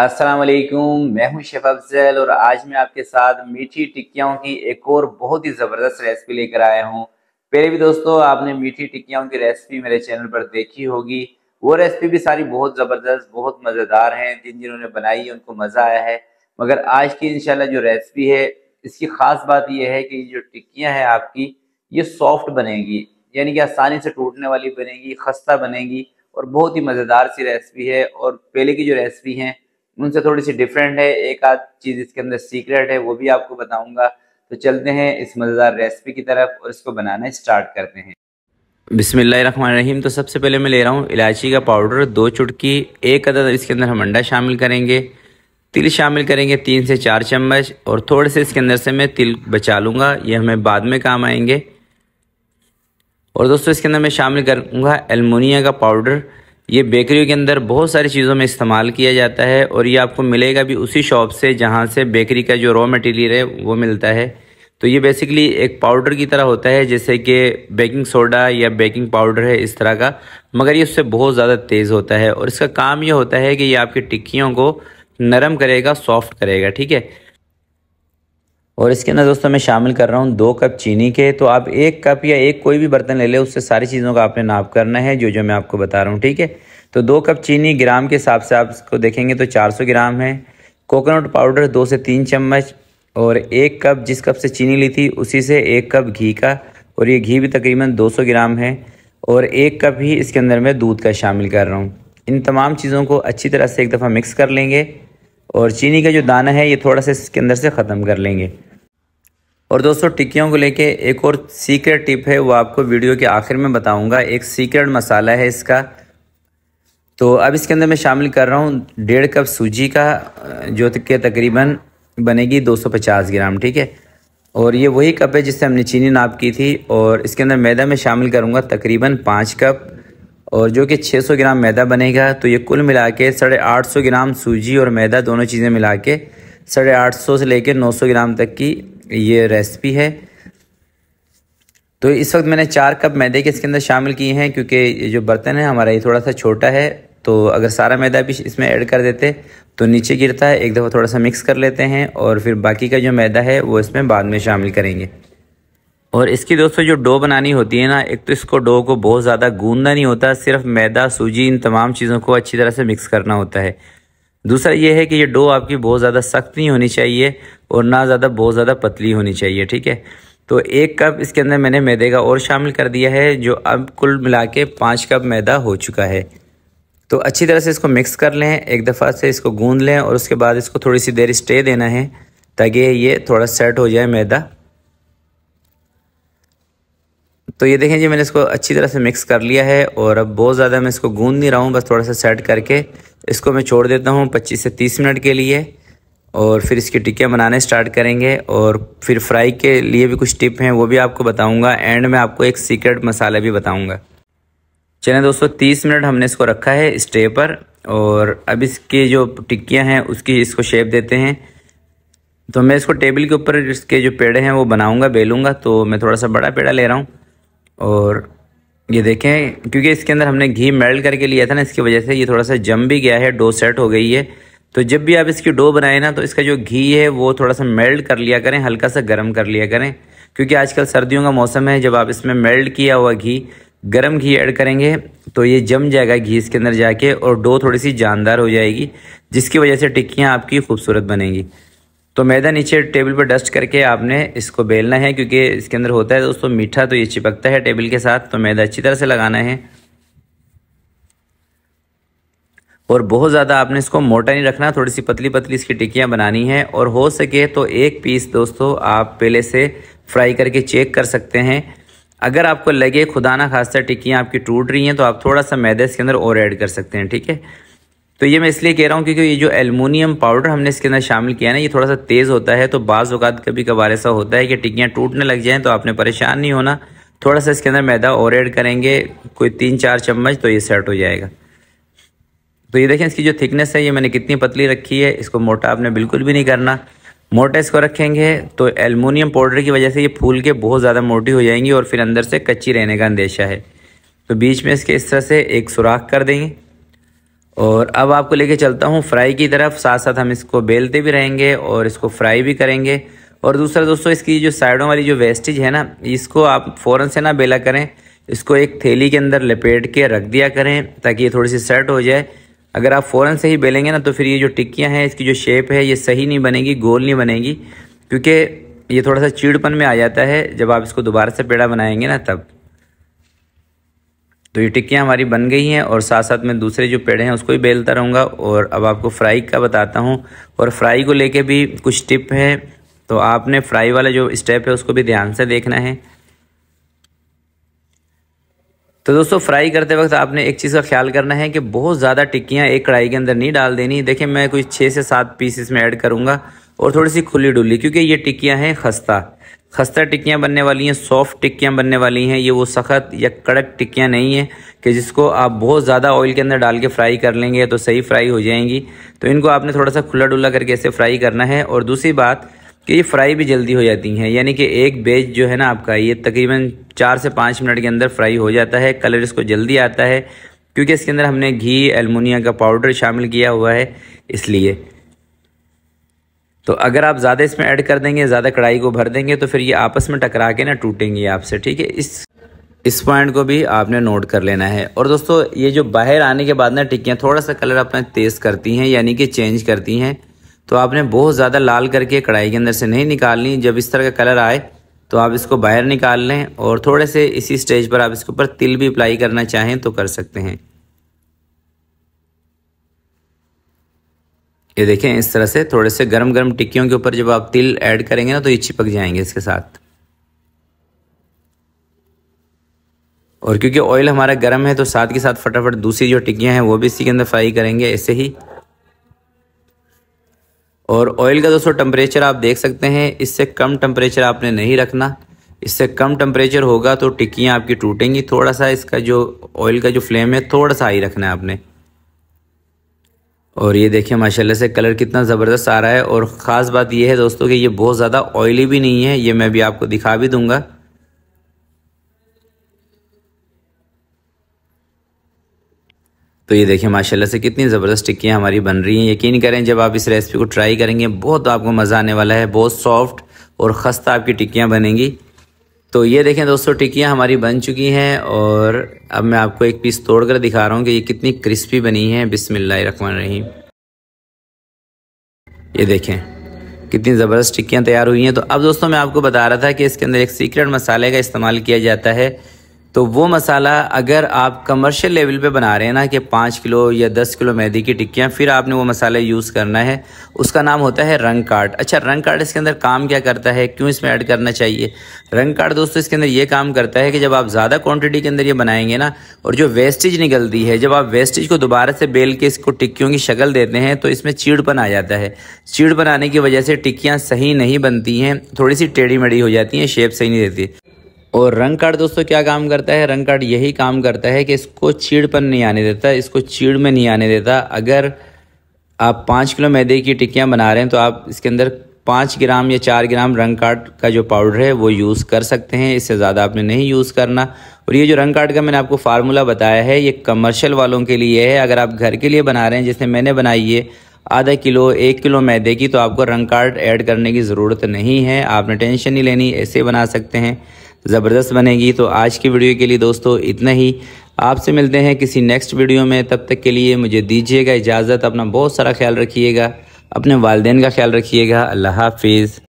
असलकुम मैं हूं शेफ अफजल और आज मैं आपके साथ मीठी टिक्कियों की एक और बहुत ही ज़बरदस्त रेसिपी लेकर आया हूं पहले भी दोस्तों आपने मीठी टिक्कियों की रेसिपी मेरे चैनल पर देखी होगी वो रेसिपी भी सारी बहुत ज़बरदस्त बहुत मज़ेदार हैं जिन जिन्होंने बनाई है उनको मज़ा आया है मगर आज की इनशाला जो रेसिपी है इसकी ख़ास बात यह है कि जो टिक्कियाँ हैं आपकी ये सॉफ्ट बनेगी यानी कि आसानी से टूटने वाली बनेगी खस्ता बनेगी और बहुत ही मज़ेदार सी रेसिपी है और पहले की जो रेसिपी हैं उनसे थोड़ी सी डिफरेंट है एक आध चीज़ इसके अंदर सीक्रेट है वो भी आपको बताऊंगा तो चलते हैं इस मज़ेदार रेसिपी की तरफ और इसको बनाना स्टार्ट करते हैं बिसमीम तो सबसे पहले मैं ले रहा हूँ इलायची का पाउडर दो चुटकी एक अदद इसके अंदर हम अंडा शामिल करेंगे तिल शामिल करेंगे तीन से चार चम्मच और थोड़े से इसके अंदर से मैं तिल बचा लूँगा ये हमें बाद में काम आएंगे और दोस्तों इसके अंदर मैं शामिल करूँगा एलमोनिया का पाउडर ये बेकरी के अंदर बहुत सारी चीज़ों में इस्तेमाल किया जाता है और ये आपको मिलेगा भी उसी शॉप से जहाँ से बेकरी का जो रॉ मटेरियल है वो मिलता है तो ये बेसिकली एक पाउडर की तरह होता है जैसे कि बेकिंग सोडा या बेकिंग पाउडर है इस तरह का मगर ये उससे बहुत ज़्यादा तेज़ होता है और इसका काम ये होता है कि ये आपकी टिक्कियों को नरम करेगा सॉफ्ट करेगा ठीक है और इसके अंदर दोस्तों मैं शामिल कर रहा हूँ दो कप चीनी के तो आप एक कप या एक कोई भी बर्तन ले लें उससे सारी चीज़ों का आपने नाप करना है जो जो मैं आपको बता रहा हूँ ठीक है तो दो कप चीनी ग्राम के हिसाब से आप इसको देखेंगे तो 400 ग्राम है कोकोनट पाउडर दो से तीन चम्मच और एक कप जिस कप से चीनी ली थी उसी से एक कप घी का और ये घी भी तकरीबन सौ ग्राम है और एक कप ही इसके अंदर मैं दूध का शामिल कर रहा हूँ इन तमाम चीज़ों को अच्छी तरह से एक दफ़ा मिक्स कर लेंगे और चीनी का जो दाना है ये थोड़ा सा इसके अंदर से ख़त्म कर लेंगे और दोस्तों टिक्कियों को लेके एक और सीक्रेट टिप है वो आपको वीडियो के आखिर में बताऊंगा एक सीक्रेट मसाला है इसका तो अब इसके अंदर मैं शामिल कर रहा हूँ डेढ़ कप सूजी का जो के तकरीबन बनेगी 250 ग्राम ठीक है और ये वही कप है जिससे हमने चीनी नाप की थी और इसके अंदर मैदा में शामिल करूँगा तकरीबन पाँच कप और जो कि 600 ग्राम मैदा बनेगा तो ये कुल मिला के साढ़े आठ सौ ग्राम सूजी और मैदा दोनों चीज़ें मिला के साढ़े आठ सौ से लेकर नौ सौ ग्राम तक की ये रेसिपी है तो इस वक्त मैंने चार कप मैदे के इसके अंदर शामिल किए हैं क्योंकि जो बर्तन है हमारा ये थोड़ा सा छोटा है तो अगर सारा मैदा भी इसमें ऐड कर देते तो नीचे गिरता है एक दफ़ा थोड़ा सा मिक्स कर लेते हैं और फिर बाकी का जो मैदा है वो इसमें बाद में शामिल करेंगे और इसकी दोस्तों जो डो बनानी होती है ना एक तो इसको डो को बहुत ज़्यादा गूंदना नहीं होता सिर्फ मैदा सूजी इन तमाम चीज़ों को अच्छी तरह से मिक्स करना होता है दूसरा ये है कि ये डो आपकी बहुत ज़्यादा सख्त नहीं होनी चाहिए और ना ज़्यादा बहुत ज़्यादा पतली होनी चाहिए ठीक है तो एक कप इसके अंदर मैंने मैदे का और शामिल कर दिया है जो अब कुल मिला के पाँच कप मैदा हो चुका है तो अच्छी तरह से इसको मिक्स कर लें एक दफ़ा से इसको गूँध लें और उसके बाद इसको थोड़ी सी देर स्टे देना है ताकि ये थोड़ा सेट हो जाए मैदा तो ये देखें जी मैंने इसको अच्छी तरह से मिक्स कर लिया है और अब बहुत ज़्यादा मैं इसको गूंद नहीं रहा हूँ बस थोड़ा सा सेट करके इसको मैं छोड़ देता हूँ पच्चीस से तीस मिनट के लिए और फिर इसकी टिक्कियाँ बनाने स्टार्ट करेंगे और फिर फ्राई के लिए भी कुछ टिप हैं वो भी आपको बताऊँगा एंड में आपको एक सीक्रेट मसाला भी बताऊँगा चलें दोस्तों तीस मिनट हमने इसको रखा है स्टे पर और अब इसके जो टिक्कियाँ हैं उसकी इसको शेप देते हैं तो मैं इसको टेबल के ऊपर इसके जो पेड़े हैं वो बनाऊँगा बेलूँगा तो मैं थोड़ा सा बड़ा पेड़ा ले रहा हूँ और ये देखें क्योंकि इसके अंदर हमने घी मेल्ट करके लिया था ना इसकी वजह से ये थोड़ा सा जम भी गया है डो सेट हो गई है तो जब भी आप इसकी डो बनाए ना तो इसका जो घी है वो थोड़ा सा मेल्ट कर लिया करें हल्का सा गर्म कर लिया करें क्योंकि आजकल सर्दियों का मौसम है जब आप इसमें मेल्ट किया हुआ घी गर्म घी ऐड करेंगे तो ये जम जाएगा घी इसके अंदर जाके और डो थोड़ी सी जानदार हो जाएगी जिसकी वजह से टिक्कियाँ आपकी खूबसूरत बनेंगी तो मैदा नीचे टेबल पर डस्ट करके आपने इसको बेलना है क्योंकि इसके अंदर होता है दोस्तों मीठा तो ये चिपकता है टेबल के साथ तो मैदा अच्छी तरह से लगाना है और बहुत ज़्यादा आपने इसको मोटा नहीं रखना थोड़ी सी पतली पतली इसकी टिक्कियाँ बनानी हैं और हो सके तो एक पीस दोस्तों आप पहले से फ्राई करके चेक कर सकते हैं अगर आपको लगे खुदा ना टिक्कियाँ आपकी टूट रही हैं तो आप थोड़ा सा मैदा इसके अंदर और ऐड कर सकते हैं ठीक है तो ये मैं इसलिए कह रहा हूँ क्योंकि ये जो एलमिनियम पाउडर हमने इसके अंदर शामिल किया ना ये थोड़ा सा तेज़ होता है तो बाज़ अवत कभी कभार ऐसा होता है कि टिक्कियाँ टूटने लग जाएँ तो आपने परेशान नहीं होना थोड़ा सा इसके अंदर मैदा और ऐड करेंगे कोई तीन चार चम्मच तो ये सेट हो जाएगा तो ये देखें इसकी जो थिकनेस है ये मैंने कितनी पतली रखी है इसको मोटा आपने बिल्कुल भी नहीं करना मोटा इसको रखेंगे तो एलमिनियम पाउडर की वजह से ये फूल के बहुत ज़्यादा मोटी हो जाएंगी और फिर अंदर से कच्ची रहने का अंदेशा है तो बीच में इसके इस तरह से एक सुराख कर देंगे और अब आपको लेके चलता हूँ फ्राई की तरफ साथ साथ हम इसको बेलते भी रहेंगे और इसको फ्राई भी करेंगे और दूसरा दोस्तों इसकी जो साइडों वाली जो वेस्टेज है ना इसको आप फ़ौरन से ना बेला करें इसको एक थैली के अंदर लपेट के रख दिया करें ताकि ये थोड़ी सी सेट हो जाए अगर आप फ़ौरन से ही बेलेंगे ना तो फिर ये जो टिक्कियाँ हैं इसकी जो शेप है ये सही नहीं बनेगी गोल नहीं बनेगी क्योंकि ये थोड़ा सा चीड़पन में आ जाता है जब आप इसको दोबारा से पेड़ा बनाएंगे ना तब तो ये टिक्कियाँ हमारी बन गई हैं और साथ साथ में दूसरे जो पेड़ हैं उसको भी बेलता रहूँगा और अब आपको फ्राई का बताता हूँ और फ्राई को लेके भी कुछ टिप है तो आपने फ्राई वाला जो स्टेप है उसको भी ध्यान से देखना है तो दोस्तों फ्राई करते वक्त आपने एक चीज़ का ख्याल करना है कि बहुत ज़्यादा टिक्कियाँ एक कढ़ाई के अंदर नहीं डाल देनी देखिए मैं कुछ छः से सात पीस इसमें ऐड करूँगा और थोड़ी सी खुली डुली क्योंकि ये टिक्कियाँ हैं खस्ता खस्ता टिक्कियाँ बनने वाली हैं सॉफ्ट टिक्कियाँ बनने वाली हैं ये वो सख्त या कड़क टिक्कियाँ नहीं हैं कि जिसको आप बहुत ज़्यादा ऑयल के अंदर डाल के फ्राई कर लेंगे तो सही फ्राई हो जाएंगी तो इनको आपने थोड़ा सा खुला डुला करके ऐसे फ्राई करना है और दूसरी बात कि ये फ्राई भी जल्दी हो जाती हैं यानी कि एक बेज जो है ना आपका ये तकरीबन चार से पाँच मिनट के अंदर फ्राई हो जाता है कलर इसको जल्दी आता है क्योंकि इसके अंदर हमने घी एलमोनिया का पाउडर शामिल किया हुआ है इसलिए तो अगर आप ज़्यादा इसमें ऐड कर देंगे ज़्यादा कढ़ाई को भर देंगे तो फिर ये आपस में टकरा के ना टूटेंगी आपसे ठीक है इस इस पॉइंट को भी आपने नोट कर लेना है और दोस्तों ये जो बाहर आने के बाद ना टिक्कियाँ थोड़ा सा कलर अपने तेज़ करती हैं यानी कि चेंज करती हैं तो आपने बहुत ज़्यादा लाल करके कढ़ाई के अंदर से नहीं निकालनी जब इस तरह का कलर आए तो आप इसको बाहर निकाल लें और थोड़े से इसी स्टेज पर आप इसके ऊपर तिल भी अप्लाई करना चाहें तो कर सकते हैं ये देखें इस तरह से थोड़े से गरम गरम टिक्कियों के ऊपर जब आप तिल ऐड करेंगे ना तो ये चिपक जाएंगे इसके साथ और क्योंकि ऑयल हमारा गर्म है तो साथ के साथ फटाफट दूसरी जो टिक्कियाँ हैं वो भी इसी के अंदर फ्राई करेंगे ऐसे ही और ऑयल का दोस्तों टेम्परेचर आप देख सकते हैं इससे कम टेम्परेचर आपने नहीं रखना इससे कम टेम्परेचर होगा तो टिक्कियाँ आपकी टूटेंगी थोड़ा सा इसका जो ऑयल का जो फ्लेम है थोड़ा सा हाई रखना है आपने और ये देखिए माशाल्लाह से कलर कितना ज़बरदस्त आ रहा है और ख़ास बात ये है दोस्तों कि ये बहुत ज़्यादा ऑयली भी नहीं है ये मैं भी आपको दिखा भी दूंगा तो ये देखिए माशाल्लाह से कितनी ज़बरदस्त टिक्कियाँ हमारी बन रही हैं यकीन करें जब आप इस रेसिपी को ट्राई करेंगे बहुत आपको मज़ा आने वाला है बहुत सॉफ्ट और ख़स्ता आपकी टिक्कियाँ बनेंगी तो ये देखें दोस्तों टिक्कियाँ हमारी बन चुकी हैं और अब मैं आपको एक पीस तोड़ कर दिखा रहा हूँ कि ये कितनी क्रिस्पी बनी है बिसमिल्लामान रहीम ये देखें कितनी ज़बरदस्त टिक्कियाँ तैयार हुई हैं तो अब दोस्तों मैं आपको बता रहा था कि इसके अंदर एक सीक्रेट मसाले का इस्तेमाल किया जाता है तो वो मसाला अगर आप कमर्शियल लेवल पे बना रहे हैं ना कि पाँच किलो या दस किलो मैदे की टिक्कियाँ फिर आपने वो मसाला यूज़ करना है उसका नाम होता है रंग कार्ड अच्छा रंग कार्ड इसके अंदर काम क्या करता है क्यों इसमें ऐड करना चाहिए रंग कार्ड दोस्तों इसके अंदर ये काम करता है कि जब आप ज़्यादा क्वान्टिटी के अंदर ये बनाएंगे ना और जो वेस्टेज निकलती है जब आप वेस्टेज को दोबारा से बेल के इसको टिक्कियों की शक्ल देते हैं तो इसमें चीड़पन आ जाता है चीड़ बनाने की वजह से टिक्कियाँ सही नहीं बनती हैं थोड़ी सी टेढ़ी मेढ़ी हो जाती हैं शेप सही नहीं देती और रंग कार्ड दोस्तों क्या काम करता है रंग कार्ड यही काम करता है कि इसको चीड़ पर नहीं आने देता इसको चीड़ में नहीं आने देता अगर आप पाँच किलो मैदे की टिक्कियाँ बना रहे हैं तो आप इसके अंदर पाँच ग्राम या चार ग्राम रंग कार्ड का जो पाउडर है वो यूज़ कर सकते हैं इससे ज़्यादा आपने नहीं यूज़ करना और ये जो रंग कार्ड का मैंने आपको फार्मूला बताया है ये कमर्शियल वालों के लिए है अगर आप घर के लिए बना रहे हैं जैसे मैंने बनाई है आधा किलो एक किलो मैदे की तो आपको रंग कार्ड ऐड करने की ज़रूरत नहीं है आपने टेंशन नहीं लेनी ऐसे बना सकते हैं ज़बरदस्त बनेगी तो आज की वीडियो के लिए दोस्तों इतना ही आपसे मिलते हैं किसी नेक्स्ट वीडियो में तब तक के लिए मुझे दीजिएगा इजाज़त अपना बहुत सारा ख्याल रखिएगा अपने वालदेन का ख्याल रखिएगा अल्लाह हाफिज़